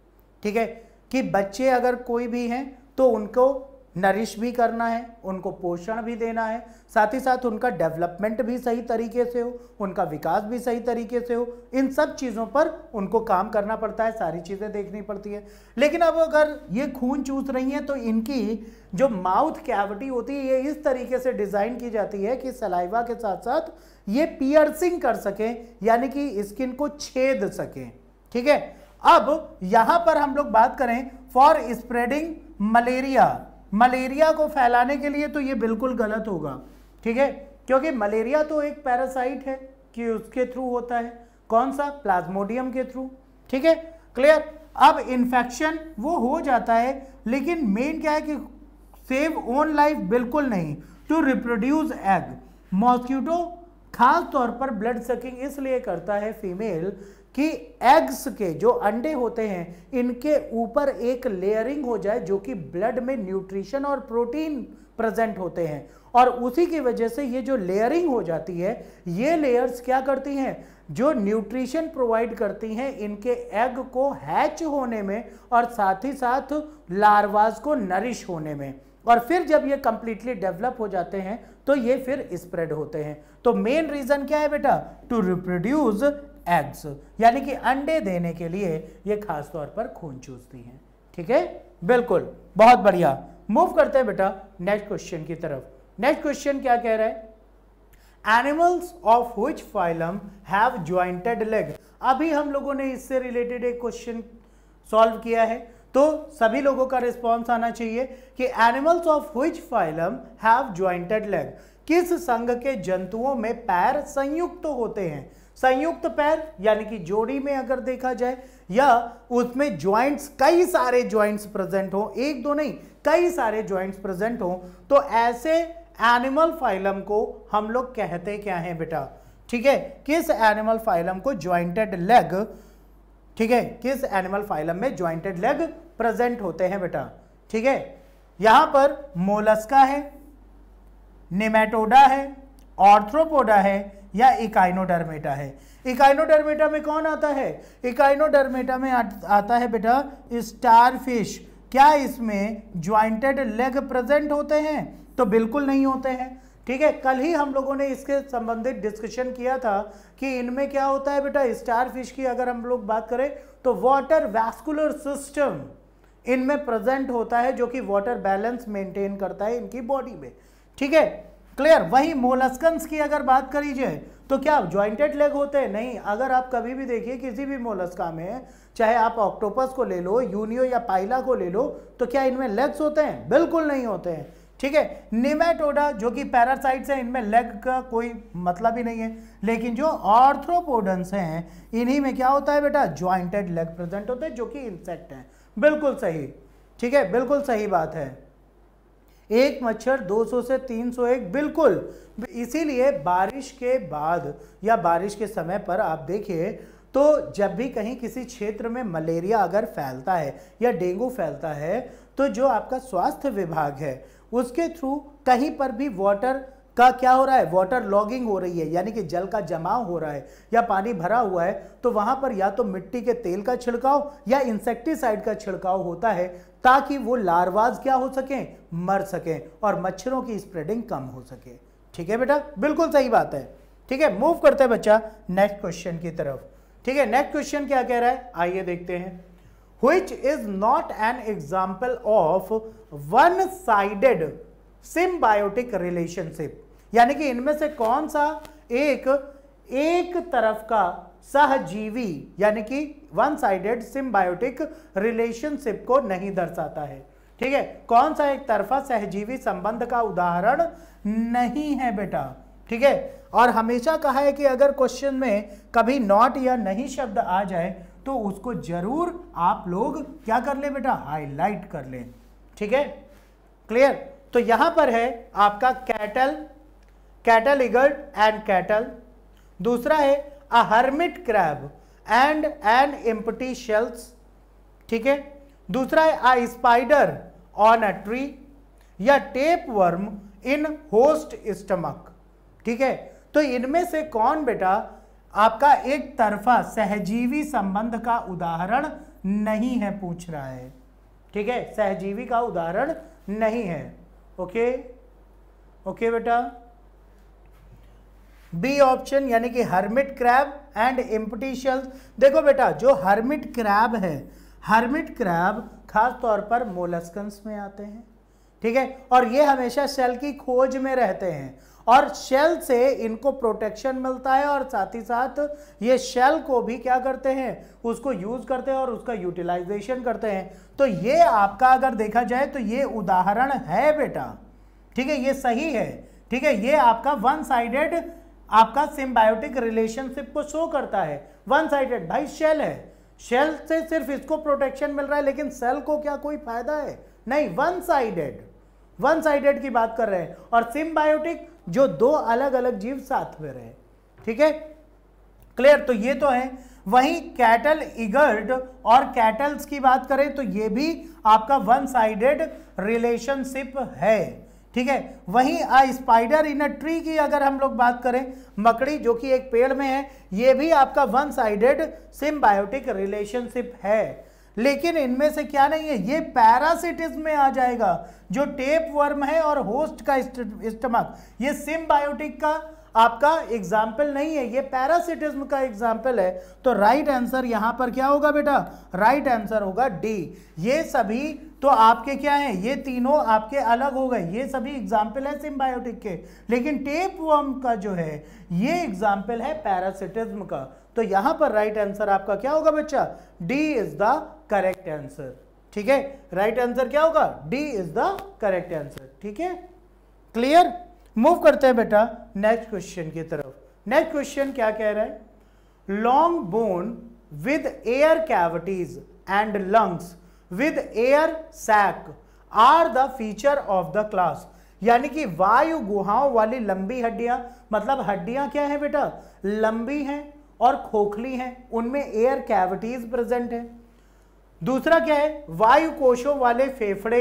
ठीक है कि बच्चे अगर कोई भी हैं तो उनको नरिश भी करना है उनको पोषण भी देना है साथ ही साथ उनका डेवलपमेंट भी सही तरीके से हो उनका विकास भी सही तरीके से हो इन सब चीज़ों पर उनको काम करना पड़ता है सारी चीज़ें देखनी पड़ती है लेकिन अब अगर ये खून चूस रही हैं तो इनकी जो माउथ कैविटी होती है ये इस तरीके से डिज़ाइन की जाती है कि सलाइवा के साथ साथ ये पियर्सिंग कर सकें यानी कि स्किन को छेद सकें ठीक है अब यहाँ पर हम लोग बात करें फॉर स्प्रेडिंग मलेरिया मलेरिया को फैलाने के लिए तो ये बिल्कुल गलत होगा ठीक है क्योंकि मलेरिया तो एक पैरासाइट है कि उसके थ्रू होता है कौन सा प्लाज्मोडियम के थ्रू ठीक है क्लियर अब इन्फेक्शन वो हो जाता है लेकिन मेन क्या है कि सेव ओन लाइफ बिल्कुल नहीं टू रिप्रोड्यूस एग मॉस्क्यूटो खास तौर पर ब्लड सकिंग इसलिए करता है फीमेल कि एग्स के जो अंडे होते हैं इनके ऊपर एक लेयरिंग हो जाए जो कि ब्लड में न्यूट्रिशन और प्रोटीन प्रेजेंट होते हैं और उसी की वजह से ये जो लेयरिंग हो जाती है ये लेयर्स क्या करती हैं जो न्यूट्रिशन प्रोवाइड करती हैं इनके एग को हैच होने में और साथ ही साथ लार्वाज को नरिश होने में और फिर जब ये कंप्लीटली डेवलप हो जाते हैं तो ये फिर स्प्रेड होते हैं तो मेन रीज़न क्या है बेटा टू रिप्रोड्यूस एग्स यानी कि अंडे देने के लिए ये खास तौर पर खून चूसती हैं ठीक है बिल्कुल बहुत बढ़िया मूव करते हैं बेटा नेक्स्ट क्वेश्चन की तरफ नेक्स्ट क्वेश्चन क्या कह रहा है animals of which phylum have jointed leg अभी हम लोगों ने इससे रिलेटेड एक क्वेश्चन सॉल्व किया है तो सभी लोगों का रिस्पॉन्स आना चाहिए कि animals of which phylum have jointed leg किस संघ के जंतुओं में पैर संयुक्त तो होते हैं संयुक्त पैर यानी कि जोड़ी में अगर देखा जाए या उसमें ज्वाइंट्स कई सारे ज्वाइंट्स प्रेजेंट हो एक दो नहीं कई सारे ज्वाइंट्स प्रेजेंट हो तो ऐसे एनिमल फाइलम को हम लोग कहते क्या हैं बेटा ठीक है किस एनिमल फाइलम को ज्वाइंटेड लेग ठीक है किस एनिमल फाइलम में ज्वाइंटेड लेग प्रेजेंट होते हैं बेटा ठीक है यहां पर मोलस्का है निमेटोडा है ऑर्थ्रोपोडा है या इकाइनोडर्मेटा है इकाइनोडर्मेटा में कौन आता है इकाइनोडर्मेटा में आता है बेटा स्टार फिश क्या इसमें ज्वाइंटेड लेग प्रेजेंट होते हैं तो बिल्कुल नहीं होते हैं ठीक है कल ही हम लोगों ने इसके संबंधित डिस्कशन किया था कि इनमें क्या होता है बेटा स्टार फिश की अगर हम लोग बात करें तो वाटर वैस्कुलर सिस्टम इनमें प्रेजेंट होता है जो कि वाटर बैलेंस मेंटेन करता है इनकी बॉडी में ठीक है क्लियर वही मोलस्कंस की अगर बात करी जाए तो क्या ज्वाइंटेड लेग होते हैं नहीं अगर आप कभी भी देखिए किसी भी मोलस्का में चाहे आप ऑक्टोपस को ले लो यूनियो या पाइला को ले लो तो क्या इनमें लेग्स होते हैं बिल्कुल नहीं होते हैं ठीक है निमेटोडा जो कि पैरासाइट्स हैं इनमें लेग का कोई मतलब ही नहीं है लेकिन जो ऑर्थ्रोपोडन्स हैं इन्हीं में क्या होता है बेटा ज्वाइंटेड लेग प्रेजेंट होते हैं जो कि इंसेक्ट हैं बिल्कुल सही ठीक है बिल्कुल सही बात है एक मच्छर 200 से 300 एक बिल्कुल इसीलिए बारिश के बाद या बारिश के समय पर आप देखिए तो जब भी कहीं किसी क्षेत्र में मलेरिया अगर फैलता है या डेंगू फैलता है तो जो आपका स्वास्थ्य विभाग है उसके थ्रू कहीं पर भी वाटर का क्या हो रहा है वाटर लॉगिंग हो रही है यानी कि जल का जमाव हो रहा है या पानी भरा हुआ है तो वहाँ पर या तो मिट्टी के तेल का छिड़काव या इंसेक्टिसाइड का छिड़काव होता है ताकि वो लारवाज क्या हो सकें मर सकें और मच्छरों की स्प्रेडिंग कम हो सके ठीक है बेटा बिल्कुल सही बात है ठीक है मूव करते हैं बच्चा नेक्स्ट क्वेश्चन की तरफ ठीक है नेक्स्ट क्वेश्चन क्या कह रहा है आइए देखते हैं which is not an example of one sided symbiotic relationship यानी कि इनमें से कौन सा एक एक तरफ का सहजीवी यानी कि वन साइडेड सिम्बायोटिक रिलेशनशिप को नहीं दर्शाता है ठीक है कौन सा एक तरफा सहजीवी संबंध का उदाहरण नहीं है बेटा ठीक है और हमेशा कहा है कि अगर क्वेश्चन में कभी नॉट या नहीं शब्द आ जाए तो उसको जरूर आप लोग क्या कर ले बेटा हाईलाइट कर ले ठीक है क्लियर तो यहां पर है आपका cattle cattle egret and cattle दूसरा है a hermit crab and an empty shells ठीक है दूसरा है a spider on a tree या tapeworm in host stomach ठीक है तो इनमें से कौन बेटा आपका एक तरफा सहजीवी संबंध का उदाहरण नहीं है पूछ रहा है ठीक है सहजीवी का उदाहरण नहीं है ओके ओके बेटा बी ऑप्शन यानी कि हर्मिट क्रैब एंड एम्पटी देखो बेटा जो हर्मिट क्रैब है हर्मिट क्रैब खास तौर पर मोलस्कंस में आते हैं ठीक है और ये हमेशा शेल की खोज में रहते हैं और शेल से इनको प्रोटेक्शन मिलता है और साथ ही साथ ये शेल को भी क्या करते हैं उसको यूज़ करते हैं और उसका यूटिलाइजेशन करते हैं तो ये आपका अगर देखा जाए तो ये उदाहरण है बेटा ठीक है ये सही है ठीक है ये आपका वन साइडेड आपका सिम्बायोटिक रिलेशनशिप को शो करता है वन साइडेड भाई शेल है शेल से सिर्फ इसको प्रोटेक्शन मिल रहा है लेकिन सेल को क्या कोई फायदा है नहीं वन साइडेड वन साइडेड की बात कर रहे हैं और सिम्बायोटिक जो दो अलग अलग जीव साथ में रहे ठीक है क्लियर तो ये तो है वही कैटल इगर्ड और कैटल्स की बात करें तो ये भी आपका वन साइडेड रिलेशनशिप है ठीक है वही आ स्पाइडर इन अ ट्री की अगर हम लोग बात करें मकड़ी जो कि एक पेड़ में है ये भी आपका वन साइडेड सिम्बायोटिक रिलेशनशिप है लेकिन इनमें से क्या नहीं है ये पैरासिटिस में आ जाएगा जो टेप वर्म है और होस्ट का स्टमक ये सिम्बायोटिक का आपका एग्जाम्पल नहीं है ये पैरासिटिज्म का एग्जाम्पल है तो राइट आंसर यहां पर क्या होगा बेटा राइट आंसर होगा डी ये सभी तो आपके क्या है ये तीनों आपके अलग हो गए ये सभी एग्जाम्पल है सिम्बायोटिक के लेकिन टेप वर्म का जो है ये एग्जाम्पल है पैरासिटिज्म का तो यहां पर राइट आंसर आपका क्या होगा बच्चा D is the correct answer ठीक है राइट आंसर क्या होगा D is the correct answer ठीक है क्लियर मूव करते हैं बेटा नेक्स्ट क्वेश्चन की तरफ नेक्स्ट क्वेश्चन क्या कह रहा है long bone with air cavities and lungs with air sac are the feature of the class यानी कि वायु गुहाओं वाली लंबी हड्डियां मतलब हड्डियां क्या है बेटा लंबी हैं और खोखली हैं उनमें एयर कैविटीज प्रेजेंट है दूसरा क्या है वायु कोशों वाले फेफड़े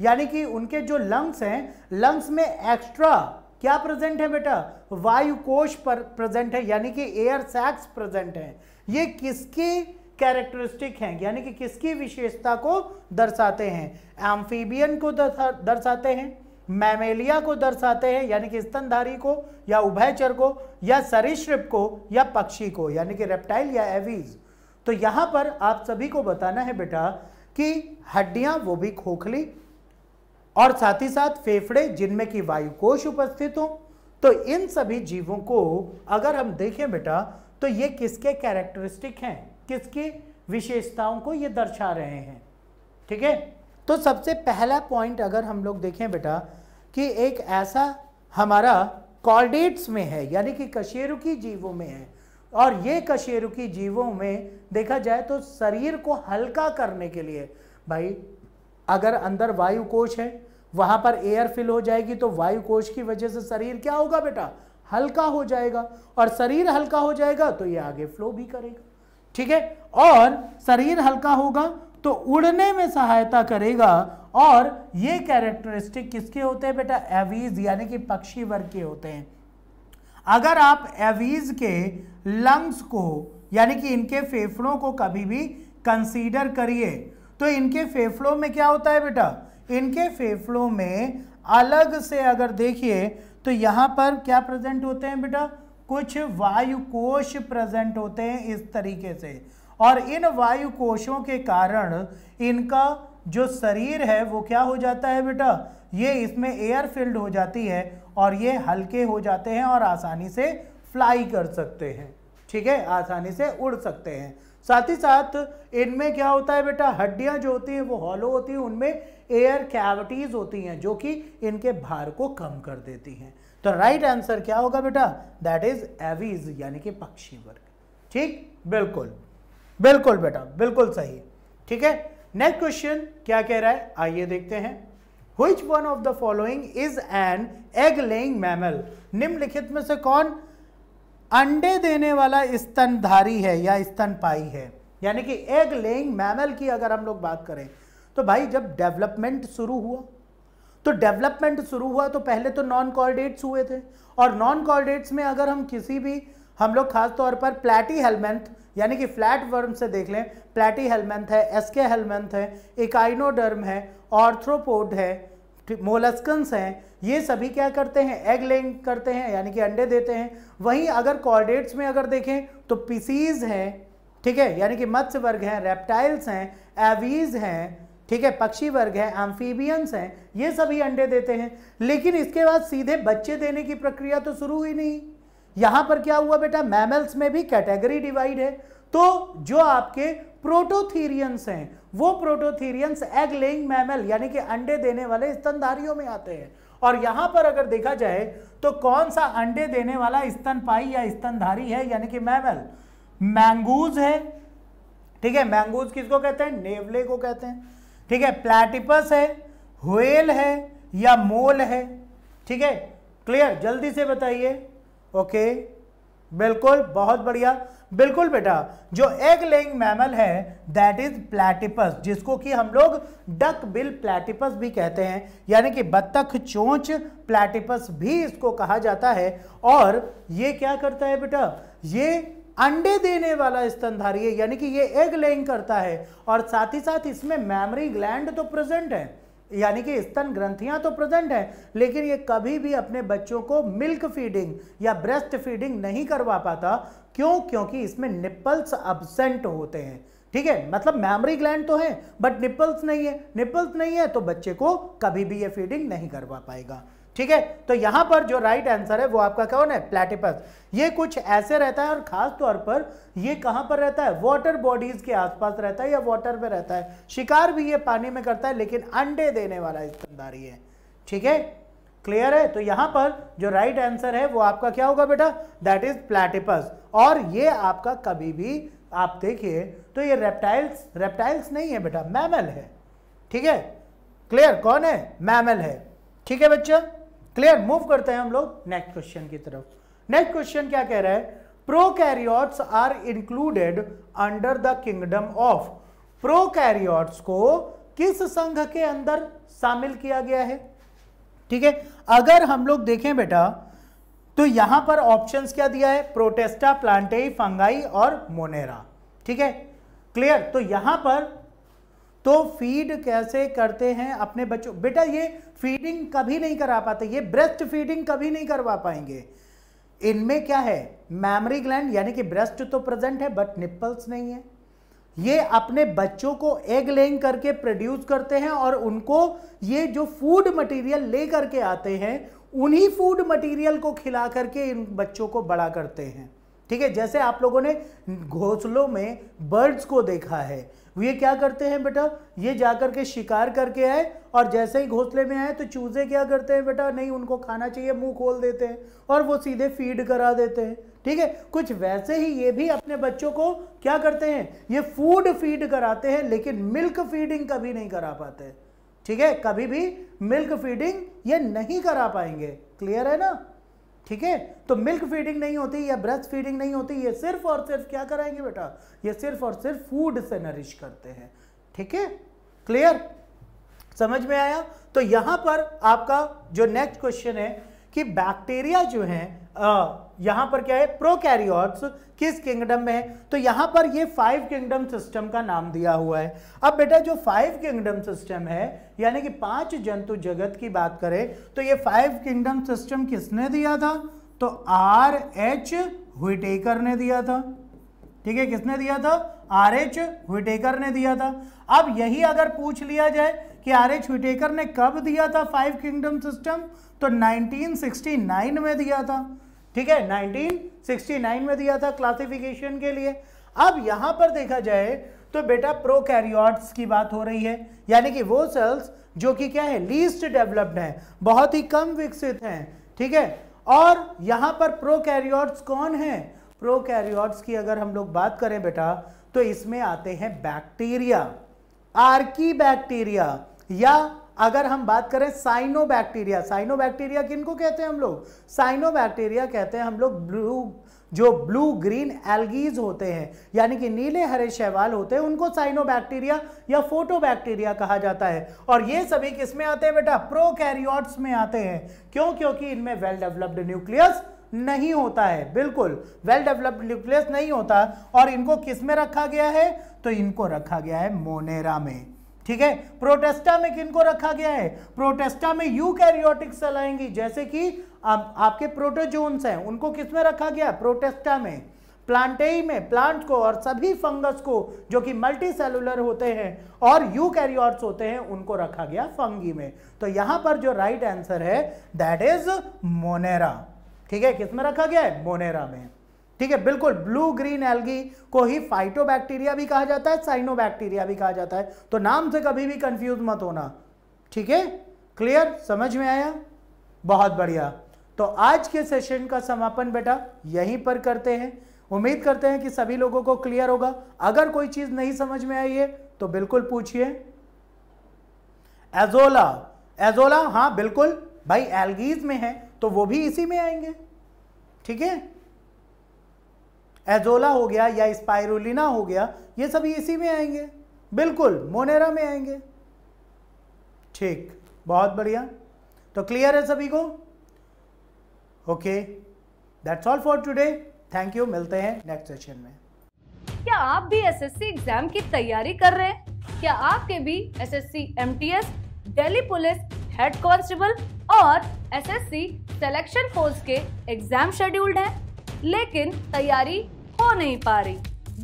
यानी कि उनके जो लंग्स हैं लंग्स में एक्स्ट्रा क्या प्रेजेंट है बेटा वायु कोश पर प्रेजेंट है यानी कि एयर सैक्स प्रेजेंट है ये किसकी कैरेक्टरिस्टिक हैं यानी कि किसकी विशेषता को दर्शाते हैं एम्फीबियन को दर्शाते हैं मैमेलिया को दर्शाते हैं यानी कि स्तनधारी को या उभयचर को या सरीसृप को या पक्षी को यानी कि रेप्टाइल या एवीज तो यहां पर आप सभी को बताना है बेटा कि हड्डियां वो भी खोखली और साथ ही साथ फेफड़े जिनमें कि वायु कोश उपस्थित हो तो इन सभी जीवों को अगर हम देखें बेटा तो ये किसके कैरेक्टरिस्टिक हैं किसकी विशेषताओं को ये दर्शा रहे हैं ठीक है तो सबसे पहला पॉइंट अगर हम लोग देखें बेटा कि एक ऐसा हमारा कॉर्डेट्स में है यानी कि कशेरुकी जीवों में है और ये कशेरुकी जीवों में देखा जाए तो शरीर को हल्का करने के लिए भाई अगर अंदर वायु कोश है वहां पर एयर फिल हो जाएगी तो वायु कोश की वजह से शरीर क्या होगा बेटा हल्का हो जाएगा और शरीर हल्का हो जाएगा तो ये आगे फ्लो भी करेगा ठीक है और शरीर हल्का होगा तो उड़ने में सहायता करेगा और ये कैरेक्टरिस्टिक किसके होते हैं बेटा एवीज यानी कि पक्षी वर्ग के होते हैं अगर आप एवीज के लंग्स को यानी कि इनके फेफड़ों को कभी भी कंसीडर करिए तो इनके फेफड़ों में क्या होता है बेटा इनके फेफड़ों में अलग से अगर देखिए तो यहाँ पर क्या प्रेजेंट होते हैं बेटा कुछ वायु कोश प्रेजेंट होते हैं इस तरीके से और इन वायु कोशों के कारण इनका जो शरीर है वो क्या हो जाता है बेटा ये इसमें एयर फिल्ड हो जाती है और ये हल्के हो जाते हैं और आसानी से फ्लाई कर सकते हैं ठीक है आसानी से उड़ सकते हैं साथ ही साथ इनमें क्या होता है बेटा हड्डियां जो होती हैं वो हॉलो होती हैं उनमें एयर कैविटीज़ होती हैं जो कि इनके भार को कम कर देती हैं तो राइट आंसर क्या होगा बेटा दैट इज एवीज यानी कि पक्षी वर्ग ठीक बिल्कुल बिल्कुल बेटा बिल्कुल सही ठीक है नेक्स्ट क्वेश्चन क्या कह रहा है आइए देखते हैं which one of the following is an egg laying mammal निम्नलिखित में से कौन अंडे देने वाला स्तनधारी है या स्तनपाई है यानी कि एग लेइंग मैमल की अगर हम लोग बात करें तो भाई जब डेवलपमेंट शुरू हुआ तो डेवलपमेंट शुरू हुआ तो पहले तो नॉन कॉर्डेट्स हुए थे और नॉन कॉर्डेट्स में अगर हम किसी भी हम लोग खास तौर पर प्लेटी हेलमेंथ यानी कि फ्लैट वर्म से देख लें प्लेटी हेलमेंथ है एसके हेलमेंथ है इकाइनोडर्म है ऑर्थ्रोपोड है मोलस्कंस हैं ये सभी क्या करते हैं एग लेंग करते हैं यानी कि अंडे देते हैं वहीं अगर कॉर्डेट्स में अगर देखें तो पिसीज हैं ठीक है यानी कि मत्स्य वर्ग हैं रेप्टाइल्स हैं एवीज हैं ठीक है पक्षी वर्ग है एम्फीबियंस हैं ये सभी अंडे देते हैं लेकिन इसके बाद सीधे बच्चे देने की प्रक्रिया तो शुरू ही नहीं यहाँ पर क्या हुआ बेटा मैमल्स में भी कैटेगरी डिवाइड है तो जो आपके प्रोटोथीरियंस हैं वो प्रोटोथीरियंस एग लेइंग मैमल यानी कि अंडे देने वाले स्तनधारियों में आते हैं और यहां पर अगर देखा जाए तो कौन सा अंडे देने वाला स्तनपाई या स्तनधारी है यानी कि मैमल मैंगूज है ठीक है मैंगूज किसको कहते हैं नेवले को कहते हैं ठीक है प्लेटिपस है होल है या मोल है ठीक है क्लियर जल्दी से बताइए ओके okay. बिल्कुल बहुत बढ़िया बिल्कुल बेटा जो एग लेइंग मैमल है दैट इज प्लेटिपस जिसको कि हम लोग डक बिल प्लेटिपस भी कहते हैं यानी कि बत्तख चोंच प्लेटिपस भी इसको कहा जाता है और ये क्या करता है बेटा ये अंडे देने वाला स्तनधारी है यानी कि ये एग लेइंग करता है और साथ ही साथ इसमें मैमरी ग्लैंड तो प्रेजेंट है यानी कि स्तन ग्रंथियां तो प्रेजेंट हैं लेकिन ये कभी भी अपने बच्चों को मिल्क फीडिंग या ब्रेस्ट फीडिंग नहीं करवा पाता क्यों क्योंकि इसमें निप्पल्स अब्सेंट होते हैं ठीक है मतलब मेमोरी ग्लैंड तो है बट निप्पल्स नहीं है निप्पल्स नहीं है तो बच्चे को कभी भी ये फीडिंग नहीं करवा पाएगा ठीक है तो यहां पर जो राइट आंसर है वो आपका कौन है प्लेटिपस ये कुछ ऐसे रहता है और खास तौर पर ये कहां पर रहता है वाटर बॉडीज के आसपास रहता है या वाटर में रहता है शिकार भी ये पानी में करता है लेकिन अंडे देने वाला स्तनधारी है ठीक है क्लियर है तो यहां पर जो राइट आंसर है वो आपका क्या होगा बेटा दैट इज प्लेटिपस और ये आपका कभी भी आप देखिए तो ये रेप्टाइल्स रेप्टाइल्स नहीं है बेटा मैमल है ठीक है क्लियर कौन है मैमल है ठीक है बच्चा क्लियर मूव करते हैं हम लोग नेक्स्ट क्वेश्चन की तरफ नेक्स्ट क्वेश्चन क्या कह रहा है prokaryotes are included under the kingdom of prokaryotes को किस संघ के अंदर शामिल किया गया है ठीक है अगर हम लोग देखें बेटा तो यहां पर ऑप्शंस क्या दिया है प्रोटेस्टा प्लांटे फंगाई और मोनेरा ठीक है क्लियर तो यहां पर तो फीड कैसे करते हैं अपने बच्चों बेटा ये फीडिंग कभी नहीं करा पाते ये ब्रेस्ट फीडिंग कभी नहीं करवा पाएंगे इनमें क्या है मैमरी ग्लैंड यानी कि ब्रेस्ट तो प्रेजेंट है बट निप्पल्स नहीं है ये अपने बच्चों को एग लेंग करके प्रोड्यूस करते हैं और उनको ये जो फूड मटेरियल ले करके आते हैं उन्हीं फूड मटेरियल को खिला करके इन बच्चों को बड़ा करते हैं ठीक है जैसे आप लोगों ने घोंसलों में बर्ड्स को देखा है ये क्या करते हैं बेटा ये जाकर के शिकार करके आए और जैसे ही घोंसले में आए तो चूजे क्या करते हैं बेटा नहीं उनको खाना चाहिए मुंह खोल देते हैं और वो सीधे फीड करा देते हैं ठीक है कुछ वैसे ही ये भी अपने बच्चों को क्या करते हैं ये फूड फीड कराते हैं लेकिन मिल्क फीडिंग कभी नहीं करा पाते ठीक है कभी भी मिल्क फीडिंग ये नहीं करा पाएंगे क्लियर है ना ठीक है तो मिल्क फीडिंग नहीं होती या ब्रेस्ट फीडिंग नहीं होती ये सिर्फ और सिर्फ क्या कराएंगे बेटा ये सिर्फ और सिर्फ फूड से नरिश करते हैं ठीक है क्लियर समझ में आया तो यहां पर आपका जो नेक्स्ट क्वेश्चन है कि बैक्टीरिया जो है यहां पर क्या है प्रोकैरियोट्स किस किंगडम में है तो यहां पर ये फाइव किंगडम सिस्टम का नाम दिया हुआ है अब बेटा जो फाइव किंगडम सिस्टम है यानी कि पांच जंतु जगत की बात करें तो ये फाइव किंगडम सिस्टम किसने दिया था तो आर एच हुईटेकर ने दिया था ठीक है किसने दिया था आर एच हुईटेकर ने दिया था अब यही अगर पूछ लिया जाए कि आर एच हुईटेकर ने कब दिया था फाइव किंगडम सिस्टम तो 1969 में दिया था ठीक है 1969 में दिया था क्लासिफिकेशन के लिए अब यहां पर देखा जाए तो बेटा प्रोकैरियोट्स की बात हो रही है यानी कि वो सेल्स जो कि क्या है लीस्ट डेवलप्ड है बहुत ही कम विकसित हैं ठीक है और यहां पर प्रोकैरियोट्स कौन है प्रोकैरियोट्स की अगर हम लोग बात करें बेटा तो इसमें आते हैं बैक्टीरिया आर्की बैक्टीरिया या अगर हम बात करें साइनोबैक्टीरिया साइनोबैक्टीरिया किनको कहते हैं हम लोग साइनोबैक्टीरिया कहते हैं हम लोग ब्लू जो ब्लू ग्रीन एल्गीज होते हैं यानी कि नीले हरे शैवाल होते हैं उनको साइनोबैक्टीरिया या फोटोबैक्टीरिया कहा जाता है और ये सभी किस में आते हैं बेटा प्रोकैरियोट्स में आते हैं क्यों क्योंकि इनमें वेल डेवलप्ड न्यूक्लियस नहीं होता है बिल्कुल वेल डेवलप्ड न्यूक्लियस नहीं होता और इनको किस में रखा गया है तो इनको रखा गया है मोनेरा में ठीक है प्रोटेस्टा में किनको रखा गया है प्रोटेस्टा में यू कैरियोटिक सेल आएंगी जैसे कि आप, आपके प्रोटोजोन्स हैं उनको किसमें रखा गया प्रोटेस्टा में प्लांटेई में प्लांट को और सभी फंगस को जो कि मल्टी सेलुलर होते हैं और यू कैरियोट्स होते हैं उनको रखा गया फंगी में तो यहां पर जो राइट आंसर है दैट इज मोनेरा ठीक है किसमें रखा गया है मोनेरा में ठीक है बिल्कुल ब्लू ग्रीन एल्गी को ही फाइटोबैक्टीरिया भी कहा जाता है साइनोबैक्टीरिया भी कहा जाता है तो नाम से कभी भी कंफ्यूज मत होना ठीक है क्लियर समझ में आया बहुत बढ़िया तो आज के सेशन का समापन बेटा यहीं पर करते हैं उम्मीद करते हैं कि सभी लोगों को क्लियर होगा अगर कोई चीज़ नहीं समझ में आई है तो बिल्कुल पूछिए एजोला एजोला हाँ बिल्कुल भाई एल्गीज में है तो वो भी इसी में आएंगे ठीक है एजोला हो गया या स्पायरुलिना हो गया ये सभी इसी में आएंगे बिल्कुल मोनेरा में आएंगे ठीक बहुत बढ़िया तो क्लियर है सभी को okay that's all for today thank you मिलते हैं नेक्स्ट सेशन में क्या आप भी एसएससी एग्जाम की तैयारी कर रहे हैं क्या आपके भी SSC MTS, Delhi police head constable और एसएससी सिलेक्शन फोर्स के एग्जाम शेड्यूल्ड हैं? लेकिन तैयारी हो नहीं पा रही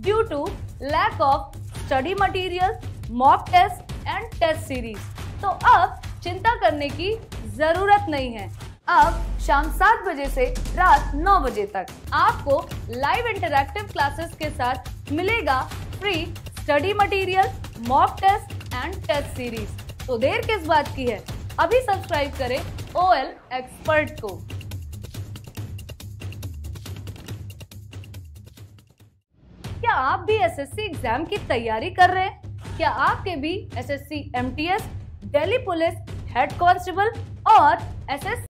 due to lack of study material mock test and test series तो अब चिंता करने की जरूरत नहीं है अब शाम सात बजे से रात नौ बजे तक आपको लाइव इंटरैक्टिव क्लासेस के साथ मिलेगा free study material mock test and test series तो देर किस बात की है अभी सब्सक्राइब करें ओ एल एक्सपर्ट को क्या आप भी एसएससी एग्जाम की तैयारी कर रहे हैं क्या आपके भी SSC MTS, Delhi police head constable और एसएससी